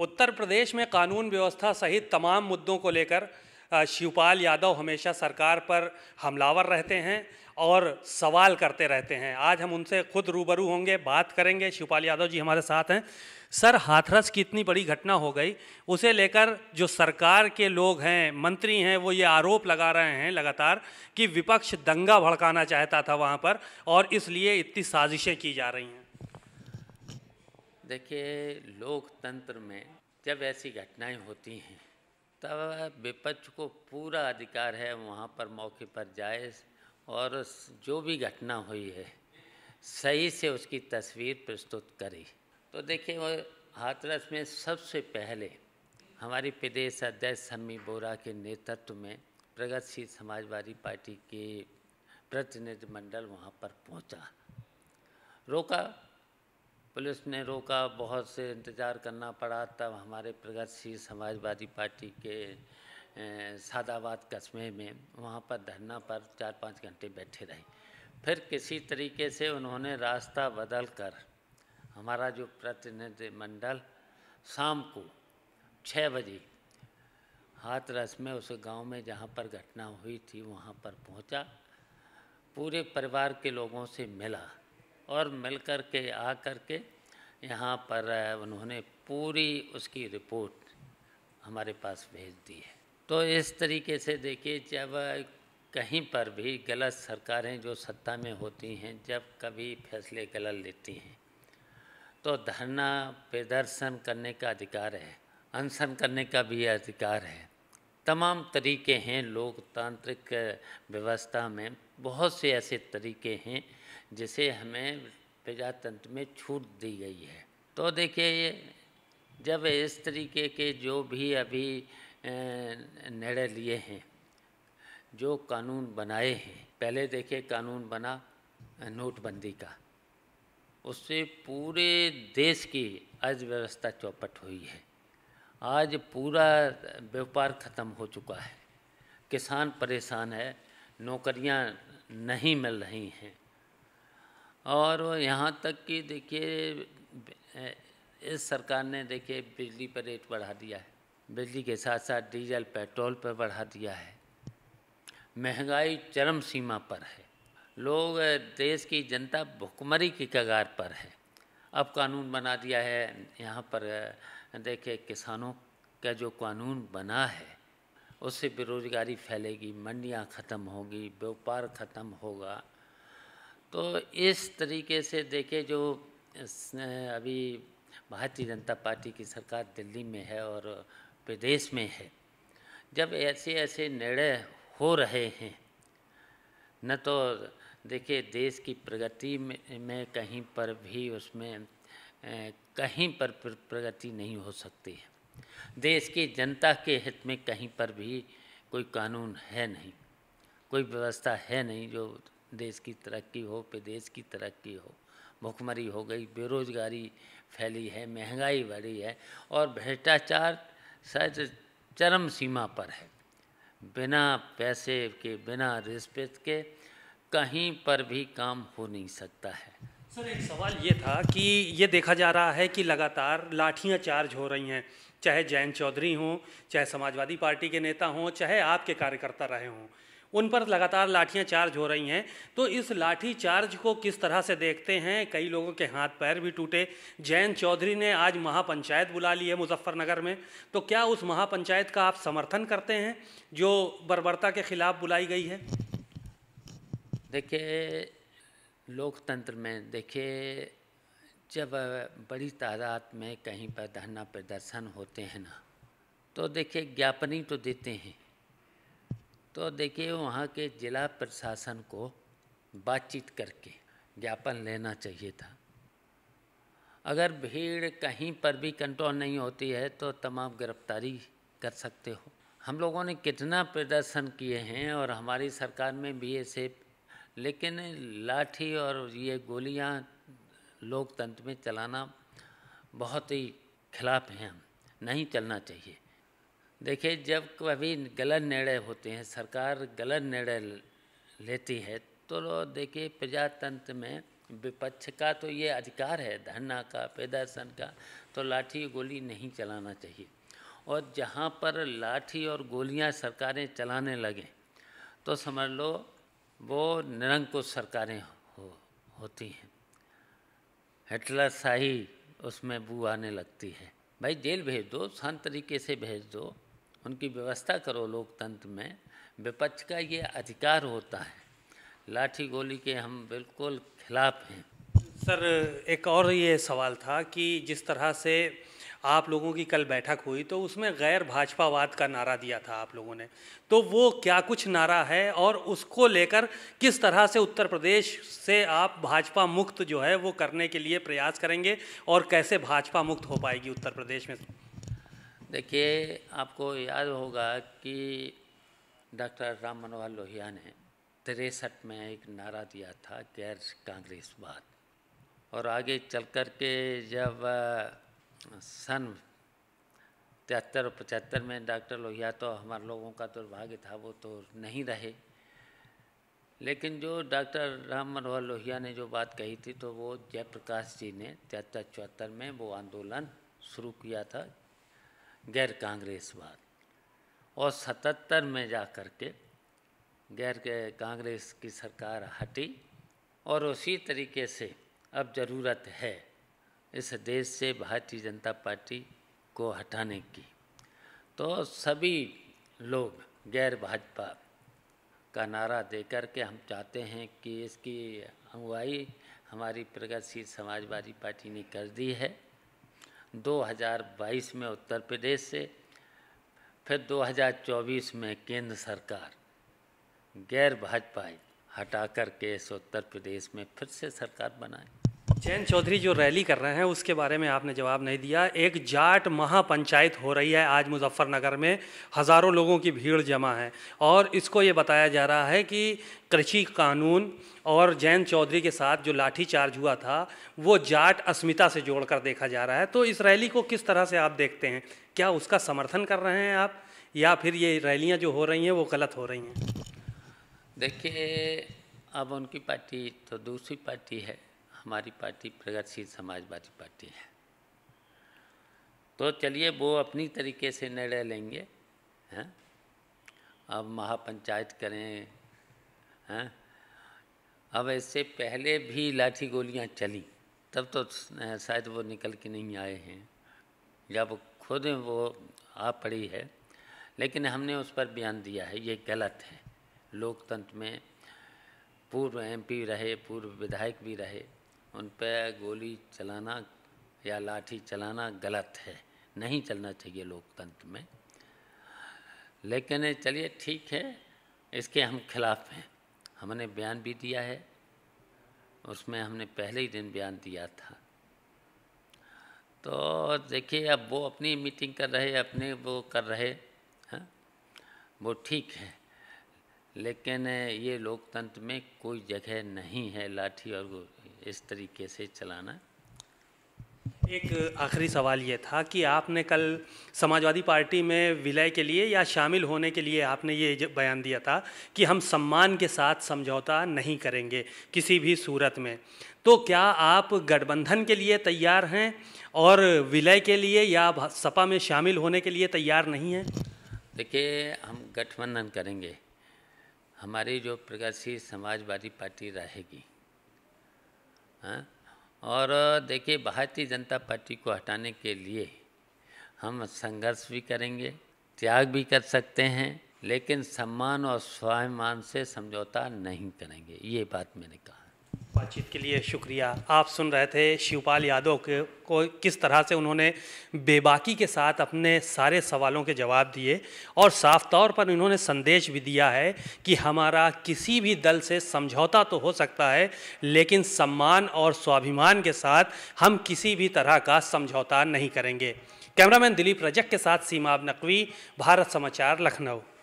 उत्तर प्रदेश में कानून व्यवस्था सहित तमाम मुद्दों को लेकर शिवपाल यादव हमेशा सरकार पर हमलावर रहते हैं और सवाल करते रहते हैं आज हम उनसे खुद रूबरू होंगे बात करेंगे शिवपाल यादव जी हमारे साथ हैं सर हाथरस की इतनी बड़ी घटना हो गई उसे लेकर जो सरकार के लोग हैं मंत्री हैं वो ये आरोप लगा रहे हैं लगातार कि विपक्ष दंगा भड़काना चाहता था वहाँ पर और इसलिए इतनी साजिशें की जा रही हैं देखिए लोकतंत्र में जब ऐसी घटनाएं होती हैं तब विपक्ष को पूरा अधिकार है वहाँ पर मौके पर जाए और जो भी घटना हुई है सही से उसकी तस्वीर प्रस्तुत करे तो देखिए वो हाथरस में सबसे पहले हमारी प्रदेश अध्यक्ष सम्मी बोरा के नेतृत्व में प्रगतिशील समाजवादी पार्टी के प्रतिनिधिमंडल वहाँ पर पहुँचा रोका पुलिस ने रोका बहुत से इंतज़ार करना पड़ा तब हमारे प्रगतिशील समाजवादी पार्टी के सादाबाद कस्बे में वहाँ पर धरना पर चार पाँच घंटे बैठे रहे फिर किसी तरीके से उन्होंने रास्ता बदल कर हमारा जो प्रतिनिधिमंडल शाम को छः बजे हाथरस में उस गांव में जहाँ पर घटना हुई थी वहाँ पर पहुँचा पूरे परिवार के लोगों से मिला और मिल कर के आ कर के यहाँ पर उन्होंने पूरी उसकी रिपोर्ट हमारे पास भेज दी है तो इस तरीके से देखिए जब कहीं पर भी गलत सरकारें जो सत्ता में होती हैं जब कभी फैसले गलत लेती हैं तो धरना प्रदर्शन करने का अधिकार है अनशन करने का भी अधिकार है तमाम तरीके हैं लोकतांत्रिक व्यवस्था में बहुत से ऐसे तरीके हैं जिसे हमें प्रजातंत्र में छूट दी गई है तो देखिए ये जब इस तरीके के जो भी अभी निर्णय लिए हैं जो कानून बनाए हैं पहले देखिए कानून बना नोटबंदी का उससे पूरे देश की अर्थव्यवस्था चौपट हुई है आज पूरा व्यापार ख़त्म हो चुका है किसान परेशान है नौकरियां नहीं मिल रही हैं और यहाँ तक कि देखिए इस सरकार ने देखिए बिजली पर रेट बढ़ा दिया है बिजली के साथ साथ डीजल पेट्रोल पर बढ़ा दिया है महंगाई चरम सीमा पर है लोग देश की जनता भुखमरी की कगार पर है अब कानून बना दिया है यहाँ पर देखिए किसानों का जो कानून बना है उससे बेरोज़गारी फैलेगी मंडियाँ ख़त्म होगी व्यापार ख़त्म होगा तो इस तरीके से देखे जो अभी भारतीय जनता पार्टी की सरकार दिल्ली में है और प्रदेश में है जब ऐसे ऐसे निर्णय हो रहे हैं न तो देखिए देश की प्रगति में, में कहीं पर भी उसमें कहीं पर प्रगति नहीं हो सकती है देश की जनता के हित में कहीं पर भी कोई कानून है नहीं कोई व्यवस्था है नहीं जो देश की तरक्की हो प्रदेश की तरक्की हो भुखमरी हो गई बेरोजगारी फैली है महंगाई बढ़ी है और भ्रष्टाचार शायद चरम सीमा पर है बिना पैसे के बिना रिश्वत के कहीं पर भी काम हो नहीं सकता है सर एक सवाल ये था कि ये देखा जा रहा है कि लगातार लाठियां चार्ज हो रही हैं चाहे जैन चौधरी हों चाहे समाजवादी पार्टी के नेता हों चाहे आपके कार्यकर्ता रहे हों उन पर लगातार लाठियाँ चार्ज हो रही हैं तो इस लाठी चार्ज को किस तरह से देखते हैं कई लोगों के हाथ पैर भी टूटे जैन चौधरी ने आज महापंचायत बुला ली है मुजफ्फरनगर में तो क्या उस महापंचायत का आप समर्थन करते हैं जो बर्बरता के खिलाफ बुलाई गई है देखिए लोकतंत्र में देखिए जब बड़ी तादाद में कहीं पर धरना प्रदर्शन होते हैं ना तो देखिए ज्ञापनी तो देते हैं तो देखिए वहाँ के जिला प्रशासन को बातचीत करके ज्ञापन लेना चाहिए था अगर भीड़ कहीं पर भी कंट्रोल नहीं होती है तो तमाम गिरफ्तारी कर सकते हो हम लोगों ने कितना प्रदर्शन किए हैं और हमारी सरकार में भी ऐसे लेकिन लाठी और ये गोलियां लोकतंत्र में चलाना बहुत ही खिलाफ हैं हम नहीं चलना चाहिए देखिए जब कभी गलत निर्णय होते हैं सरकार गलत निर्णय लेती है तो देखिए प्रजातंत्र में विपक्ष का तो ये अधिकार है धरना का प्रदर्शन का तो लाठी गोली नहीं चलाना चाहिए और जहाँ पर लाठी और गोलियाँ सरकारें चलाने लगें तो समझ लो वो निरंकुश सरकारें हो होती हैं हिटलर शाही उसमें बू आने लगती है भाई जेल भेज दो शांत तरीके से भेज दो उनकी व्यवस्था करो लोकतंत्र में विपक्ष का ये अधिकार होता है लाठी गोली के हम बिल्कुल खिलाफ हैं सर एक और ये सवाल था कि जिस तरह से आप लोगों की कल बैठक हुई तो उसमें गैर भाजपावाद का नारा दिया था आप लोगों ने तो वो क्या कुछ नारा है और उसको लेकर किस तरह से उत्तर प्रदेश से आप भाजपा मुक्त जो है वो करने के लिए प्रयास करेंगे और कैसे भाजपा मुक्त हो पाएगी उत्तर प्रदेश में देखिए आपको याद होगा कि डॉक्टर राम मनोहर लोहिया ने तिरसठ में एक नारा दिया था गैर कांग्रेस बात और आगे चल कर के जब सन तिहत्तर और पचहत्तर में डॉक्टर लोहिया तो हमारे लोगों का दुर्भाग्य था वो तो नहीं रहे लेकिन जो डॉक्टर राम मनोहर लोहिया ने जो बात कही थी तो वो जयप्रकाश जी ने तिहत्तर चौहत्तर में वो आंदोलन शुरू किया था गैर कांग्रेसवाद और सतहत्तर में जा कर के गैर कांग्रेस की सरकार हटी और उसी तरीके से अब ज़रूरत है इस देश से भारतीय जनता पार्टी को हटाने की तो सभी लोग गैर भाजपा का नारा देकर के हम चाहते हैं कि इसकी अगुवाई हमारी प्रगतिशील समाजवादी पार्टी ने कर दी है 2022 में उत्तर प्रदेश से फिर 2024 में केंद्र सरकार गैर भाजपाई हटा करके इस उत्तर प्रदेश में फिर से सरकार बनाए जैन चौधरी जो रैली कर रहे हैं उसके बारे में आपने जवाब नहीं दिया एक जाट महापंचायत हो रही है आज मुजफ्फरनगर में हज़ारों लोगों की भीड़ जमा है और इसको ये बताया जा रहा है कि कृषि कानून और जैन चौधरी के साथ जो लाठीचार्ज हुआ था वो जाट अस्मिता से जोड़कर देखा जा रहा है तो इस रैली को किस तरह से आप देखते हैं क्या उसका समर्थन कर रहे हैं आप या फिर ये रैलियाँ जो हो रही हैं वो गलत हो रही हैं देखिए अब उनकी पार्टी तो दूसरी पार्टी है हमारी पार्टी प्रगतिशील समाजवादी पार्टी है तो चलिए वो अपनी तरीके से निर्णय लेंगे हैं अब महापंचायत करें हैं अब इससे पहले भी लाठी गोलियां चली तब तो शायद वो निकल के नहीं आए हैं जब खुद वो आ पड़ी है लेकिन हमने उस पर बयान दिया है ये गलत है लोकतंत्र में पूर्व एमपी रहे पूर्व विधायक भी रहे उन पर गोली चलाना या लाठी चलाना गलत है नहीं चलना चाहिए लोकतंत्र में लेकिन चलिए ठीक है इसके हम खिलाफ हैं हमने बयान भी दिया है उसमें हमने पहले ही दिन बयान दिया था तो देखिए अब वो अपनी मीटिंग कर रहे अपने वो कर रहे हैं हाँ, वो ठीक है लेकिन ये लोकतंत्र में कोई जगह नहीं है लाठी और इस तरीके से चलाना एक आखिरी सवाल ये था कि आपने कल समाजवादी पार्टी में विलय के लिए या शामिल होने के लिए आपने ये बयान दिया था कि हम सम्मान के साथ समझौता नहीं करेंगे किसी भी सूरत में तो क्या आप गठबंधन के लिए तैयार हैं और विलय के लिए या सपा में शामिल होने के लिए तैयार नहीं हैं देखिए हम गठबंधन करेंगे हमारी जो प्रगतिशील समाजवादी पार्टी रहेगी हाँ? और देखिए भारतीय जनता पार्टी को हटाने के लिए हम संघर्ष भी करेंगे त्याग भी कर सकते हैं लेकिन सम्मान और स्वाभिमान से समझौता नहीं करेंगे ये बात मैंने कहा बातचीत के लिए शुक्रिया आप सुन रहे थे शिवपाल यादव के को किस तरह से उन्होंने बेबाकी के साथ अपने सारे सवालों के जवाब दिए और साफ तौर पर इन्होंने संदेश भी दिया है कि हमारा किसी भी दल से समझौता तो हो सकता है लेकिन सम्मान और स्वाभिमान के साथ हम किसी भी तरह का समझौता नहीं करेंगे कैमरामैन दिलीप रजक के साथ सीमाब नकवी भारत समाचार लखनऊ